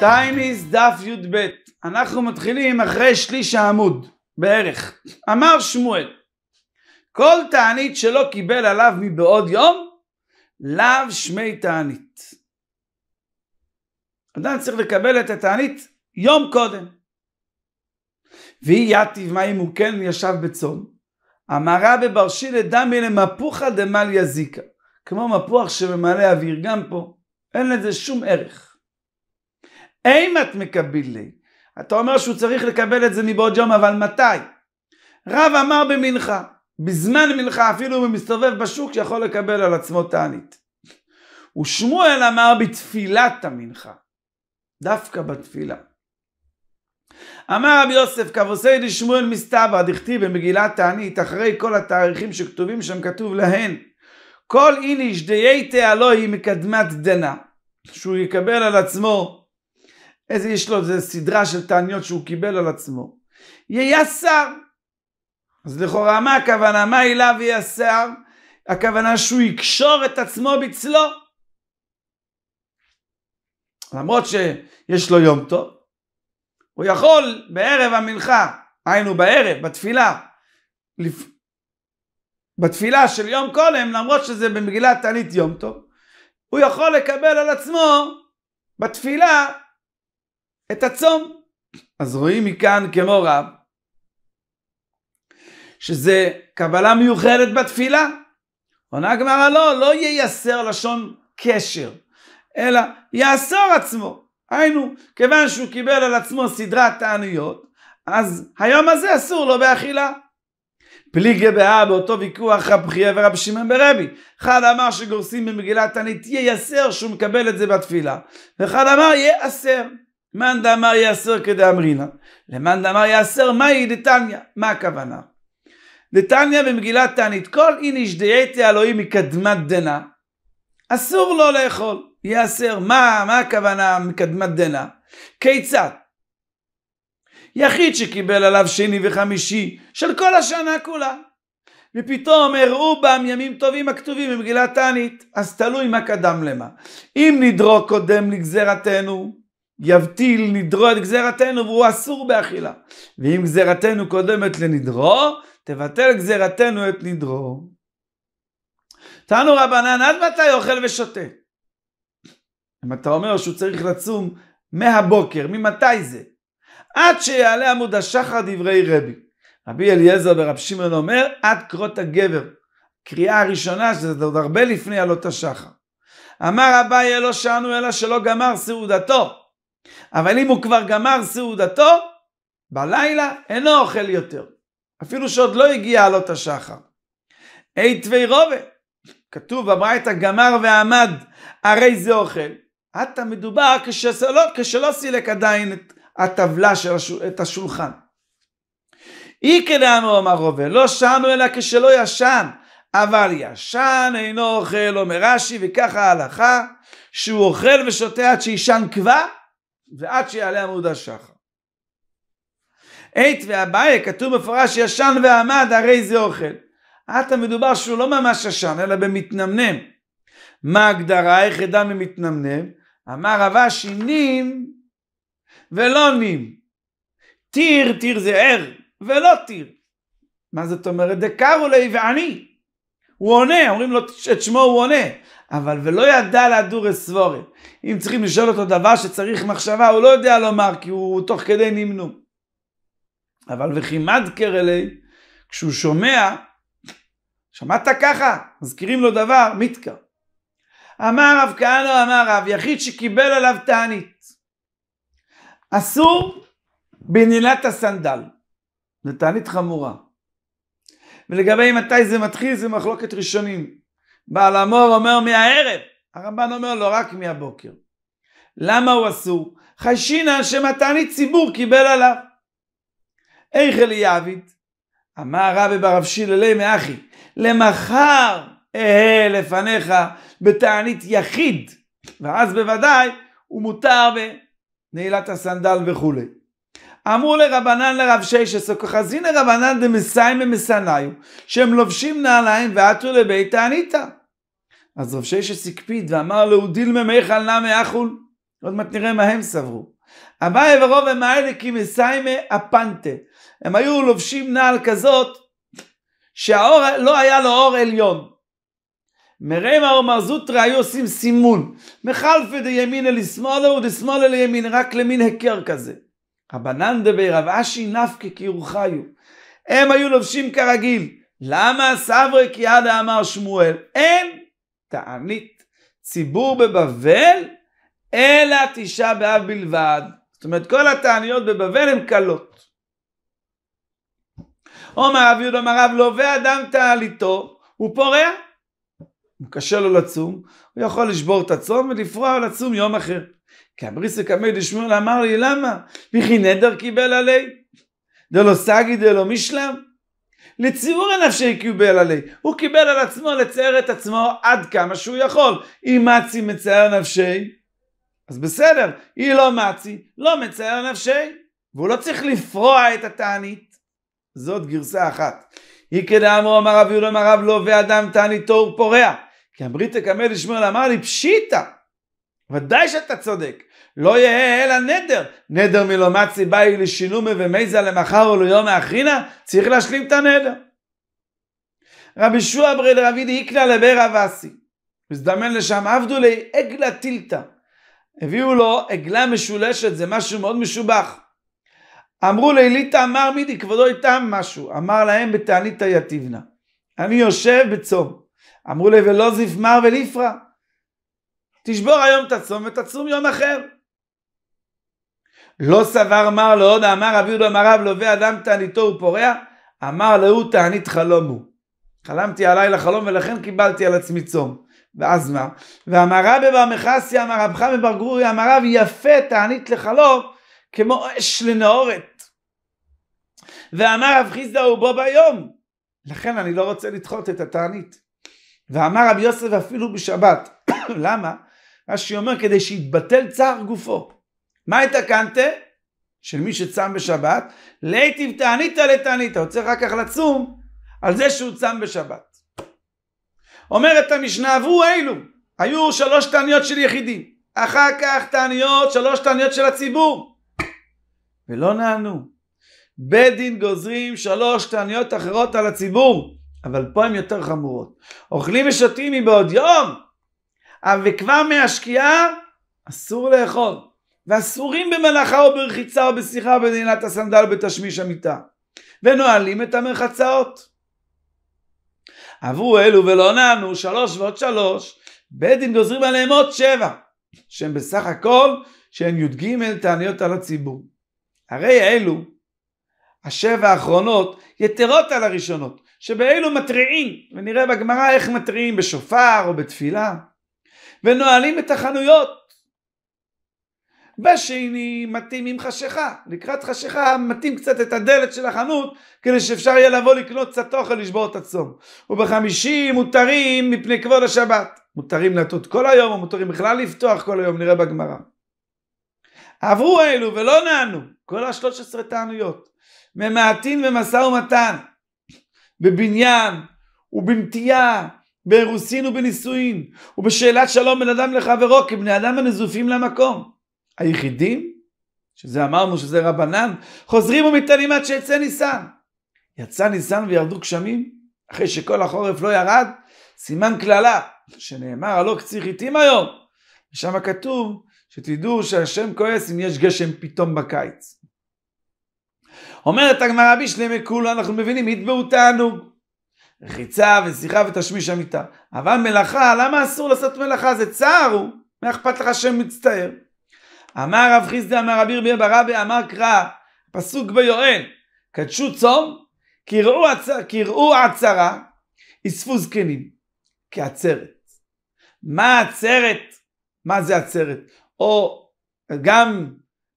Time is דף י"ב. אנחנו מתחילים אחרי שליש העמוד, בערך. אמר שמואל, כל תענית שלא קיבל עליו מבעוד יום, לאו שמי תענית. אדם צריך לקבל את התענית יום קודם. והיא יתיב מה אם הוא כן ישב בצום? אמרה בברשי לדמי למפוחה דמל יזיקה. כמו מפוח שממלא אוויר, גם פה. אין לזה שום ערך. אימת מקבילי. אתה אומר שהוא צריך לקבל את זה מבעוד יום, אבל מתי? רב אמר במנחה, בזמן מנחה אפילו אם הוא מסתובב בשוק יכול לקבל על עצמו תענית. ושמואל אמר בתפילת המנחה, דווקא בתפילה. אמר רבי יוסף, כבוסי די שמואל מסתבר, דכתיב במגילת תענית, אחרי כל התאריכים שכתובים שם כתוב להן, כל איניש דייתה אלוהי לא מקדמת דנא, שהוא יקבל על עצמו איזה יש לו, זה סדרה של תעניות שהוא קיבל על עצמו. ייסר. אז לכאורה מה הכוונה? מה הילה וייסר? הכוונה שהוא יקשור את עצמו בצלו. למרות שיש לו יום טוב, הוא יכול בערב המנחה, היינו בערב, בתפילה, לפ... בתפילה של יום קולם, למרות שזה במגילת תענית יום טוב, הוא יכול לקבל על עצמו בתפילה את הצום. אז רואים מכאן כמו רב, שזה קבלה מיוחדת בתפילה. עונה הגמרא לא, לא ייסר לשון קשר, אלא יאסור עצמו. היינו, כיוון שהוא קיבל על עצמו סדרת תעניות, אז היום הזה אסור לו באכילה. פליגה באה באותו ויכוח רב חייא ורב שמעון ברבי. אחד אמר שגורסים במגילת תענית ייסר שהוא מקבל את זה בתפילה, ואחד אמר ייאסר. מאן דאמר יאסר כדאמרינא, למאן דאמר יאסר מהי דתניא, מה הכוונה? דתניא במגילת תענית, כל איניש דייתי אלוהים מקדמת דנא, אסור לו לאכול, יאסר, מה, מה הכוונה מקדמת דנא? כיצד? יחיד שקיבל עליו שני וחמישי של כל השנה כולה. ופתאום הראו בם ימים טובים הכתובים במגילת תענית. אז תלוי מה קדם למה. אם נדרו קודם לגזירתנו, יבטיל נדרו את גזירתנו והוא אסור באכילה. ואם גזירתנו קודמת לנדרו, תבטל גזירתנו את נדרו. תענו רבנן, עד מתי אוכל ושותה? אם אתה אומר שהוא צריך לצום מהבוקר, ממתי זה? עד שיעלה עמוד השחר דברי רבי. רבי אליעזר ורב שמעון אומר, עד קרות הגבר. קריאה הראשונה, שזה עוד הרבה לפני עלות השחר. אמר אביי, לא שענו אלא שלא גמר סעודתו. אבל אם הוא כבר גמר סעודתו, בלילה אינו אוכל יותר. אפילו שעוד לא הגיע עלות השחר. אי תווי רובה, כתוב בברייתא גמר ועמד, הרי זה אוכל. עתה מדובר כשלא, כשלא סילק עדיין את הטבלה של השול, את השולחן. אי כדאמר אמר רובה, לא שענו אלא כשלא ישן, אבל ישן אינו אוכל, אומר רש"י, וככה ההלכה, שהוא אוכל ושותה עד שישן כבר, ועד שיעלה עמוד השחר. עת ואביי כתוב מפורש ישן ועמד הרי זה אוכל. עתה מדובר שהוא לא ממש ישן אלא במתנמנם. מה הגדרה איך ידע ממתנמנם? אמר רבה שינים ולא נים. טיר, טיר זה ער ולא טיר. מה זאת אומרת? דקרו לי ועני. הוא עונה, אומרים לו את שמו הוא עונה. אבל ולא ידע להדור אסבורי. אם צריכים לשאול אותו דבר שצריך מחשבה, הוא לא יודע לומר, כי הוא הוא תוך כדי נמנום. אבל וכי מדקר אלי, כשהוא שומע, שמעת ככה, מזכירים לו דבר, מתקר. אמר רב כהנא, אמר רב, יחיד שקיבל עליו תענית. אסור בנעילת הסנדל. זו תענית חמורה. ולגבי מתי זה מתחיל, זה מחלוקת ראשונים. בעל המור אומר מהערב, הרמב"ן אומר לו רק מהבוקר. למה הוא אסור? חיישינא שמתני ציבור קיבל עליו. איך אלי יעביד? אמר רבי ברב שיללי מאחי, למחר אהה לפניך בתענית יחיד, ואז בוודאי הוא מותר בנעילת הסנדל וכולי. אמרו לרבנן לרב ששסו, כחזינא רבנן דמסיימא מסנאיו, שהם לובשים נעליים ועטו לבית תעניתא. אז רב ששס הקפיד ואמר לו, דילממך על נמי אכול עוד מעט נראה מה הם סברו. אביי ורוב הם האלה כי מסיימה אפנטה. הם היו לובשים נעל כזאת, שהאור, לא היה לו אור עליון. מרמה אומר זוטרא היו עושים סימון. מחלפי דימינא לשמאלה ודשמאלה לימין, רק למין הכר כזה. רבנן דבי רב אשי נפקי כי קירוחיו. הם היו לובשים כרגיל. למה סברי כי עדה אמר שמואל? אין. תענית ציבור בבבל, אלא תשעה באב בלבד. זאת אומרת, כל התעניות בבבל הן קלות. אומר רב יהודה אמר רב, לווה אדם תעליתו, הוא פורע. הוא קשה לו לצום, הוא יכול לשבור את הצום ולפרוע לצום יום אחר. כי הבריסו קמי דשמואל אמר לי, למה? וכי נדר קיבל עלי? דלא סגי דלא משלם? לציור הנפשי קיבל עלי. הוא קיבל על עצמו לצייר את עצמו עד כמה שהוא יכול. אם מצי מצייר נפשי, אז בסדר, היא לא מצי, לא מצייר נפשי, והוא לא צריך לפרוע את התענית. זאת גרסה אחת. היא כדאמרו אמר רבי יהודה אמר רב לא ואדם תעניתו תור פורע. כי הבריתא קמא לשמואל אמר לי פשיטא ודאי שאתה צודק. לא יהיה אלא נדר. נדר מלומד סיבה היא לשינומי ומיזה למחר וליום האחרינה, צריך להשלים את הנדר. רבי שועה ברד רבי דאיקלה לבר אבסי. מזדמן לשם עבדולי עגלה טילתא. הביאו לו עגלה משולשת, זה משהו מאוד משובח. אמרו ליליתא אמר מידי, כבודו איתם משהו. אמר להם בתעניתא יתיבנה. אני יושב בצום. אמרו לי ולא זיף מר ולפרע. תשבור היום את הצום ותצום יום אחר. לא סבר מר לו עוד, אמר רבי יהודה אמר רב, לווה אדם תעניתו ופורע, אמר להו תענית חלום הוא. חלמתי הלילה לחלום ולכן קיבלתי על עצמי צום. ואז מה? ואמר רבי בר מכסי, אמר רב חמי בר גרוריה, אמר רב, יפה תענית לחלום, כמו אש לנאורת. ואמר רב חיסדא הוא בו ביום, לכן אני לא רוצה לדחות את התענית. ואמר רב יוסף אפילו בשבת, למה? רש"י אומר כדי שיתבטל צער גופו. מה התקנתה? של מי שצם בשבת, להיטיב תעניתא לתעניתא, הוא צריך אחר כך לצום על זה שהוא צם בשבת. אומרת המשנה, עברו אלו, היו שלוש תעניות של יחידים, אחר כך תעניות, שלוש תעניות של הציבור, ולא נענו. בית דין גוזרים שלוש תעניות אחרות על הציבור, אבל פה הן יותר חמורות. אוכלים ושותים מבעוד יום, וכבר מהשקיעה אסור לאכול. ואסורים במלאכה או ברחיצה או בשיחה או בנעילת הסנדל או בתשמיש המיטה. ונועלים את המרחצאות. עברו אלו ולא נענו שלוש ועוד שלוש, בית דין גוזרים עליהם עוד שבע, שהם בסך הכל שהם י"ג תעניות על הציבור. הרי אלו, השבע האחרונות, יתרות על הראשונות, שבאלו מתריעים, ונראה בגמרא איך מתריעים בשופר או בתפילה. ונועלים את החנויות. בשני מתאימים חשיכה, לקראת חשיכה מתאים קצת את הדלת של החנות כדי שאפשר יהיה לבוא לקנות קצת אוכל לשבור את הצום. ובחמישי מותרים מפני כבוד השבת. מותרים לטות כל היום או מותרים בכלל לפתוח כל היום, נראה בגמרא. עברו אלו ולא נענו, כל השלוש עשרה תענויות. ממעטין במשא ומתן, בבניין ובנטייה באירוסין ובנישואין, ובשאלת שלום בין אדם לחברו, כבני אדם הנזופים למקום. היחידים, שזה אמרנו שזה רבנן, חוזרים ומתעלים עד שיצא ניסן. יצא ניסן וירדו גשמים, אחרי שכל החורף לא ירד, סימן קללה, שנאמר הלא קציר חיטים היום. ושם כתוב, שתדעו שהשם כועס אם יש גשם פתאום בקיץ. אומרת הגמרא בשלמי כולו, אנחנו מבינים, יתבעו תענוג. רחיצה ושיחה ותשמיש המיטה. אבל מלאכה, למה אסור לעשות מלאכה? זה צער הוא. מה אכפת לך שם מצטער? אמר רב חיסדה, אמר רבי רבי ברבי אמר קרא, פסוק ביואל, קדשו צום, קראו, עצ... קראו עצרה, אספו זקנים, כעצרת. מה עצרת? מה זה עצרת? או גם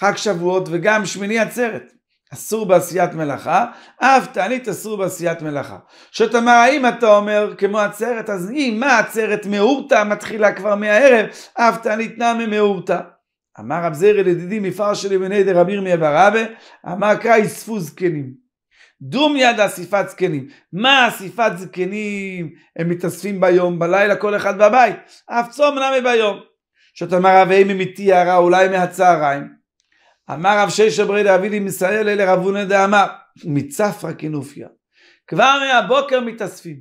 חג שבועות וגם שמיני עצרת. אסור בעשיית מלאכה, אף תענית אסור בעשיית מלאכה. שאתה שתאמר, האם אתה אומר כמו עצרת, אז אם מה עצרת מעורתא מתחילה כבר מהערב, אף תענית נמי מעורתא. אמר רב זרל ידידי מפרשי לבני דרביר מאבר רבה, אמר קרא אספו זקנים. דום יד אסיפת זקנים. מה אסיפת זקנים? הם מתאספים ביום, בלילה, כל אחד בבית. אף צום נמי ביום. שאתה שתאמר רבי אם אמיתי הרע, אולי מהצהריים. אמר רב ששע ברי אבי לי מסייל אלה רבו הונא דאמר, מצפרא כנופיה. כבר מהבוקר מתאספים.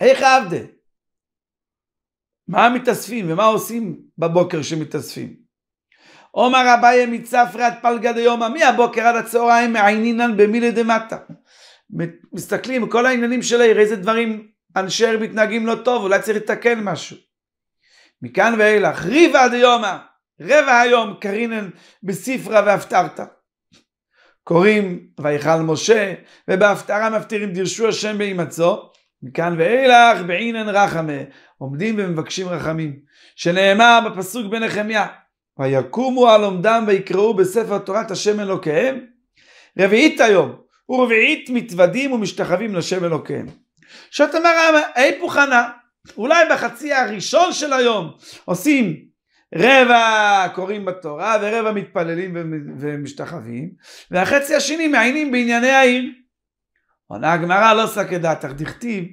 איך ההבדל? מה מתאספים ומה עושים בבוקר שמתאספים? עומר אביי מצפרא עד פלגא דיומא, מהבוקר עד הצהריים מעיינינן במילי דמטה. מסתכלים, כל העניינים של העיר, איזה דברים אנשי עיר מתנהגים לא טוב, אולי צריך לתקן משהו. מכאן ואילך, ריבה דיומא. רבע היום קרינן בספרה והפטרת. קוראים ויכל משה, ובהפטרה מפטירים דירשו השם בהימצאו, מכאן ואילך בעינן רחמה, עומדים ומבקשים רחמים, שנאמר בפסוק בנחמיה, ויקומו על עומדם ויקראו בספר תורת השם אלוקיהם, רביעית היום, ורביעית מתוודים ומשתחווים לשם אלוקיהם. שאתה אומר איפה אה, חנה אולי בחצי הראשון של היום עושים רבע קוראים בתורה ורבע מתפללים ומשתחווים, והחצי השני מעיינים בענייני העיר. עונה הגמרא לא שק את דכתיב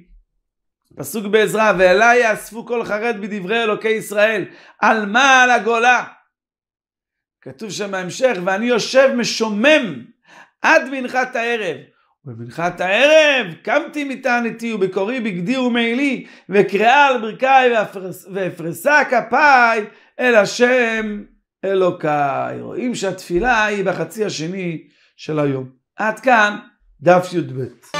פסוק בעזרא, ואלי יאספו כל חרד בדברי אלוקי ישראל, על מה על הגולה? כתוב שם בהמשך, ואני יושב משומם עד מנחת הערב. ובמנחת הערב קמתי מתענתי ובקורי בגדי ומעילי וקריאה על ברכיי ואפרסה כפיי אל השם אלוקיי. רואים שהתפילה היא בחצי השני של היום. עד כאן דף י"ב.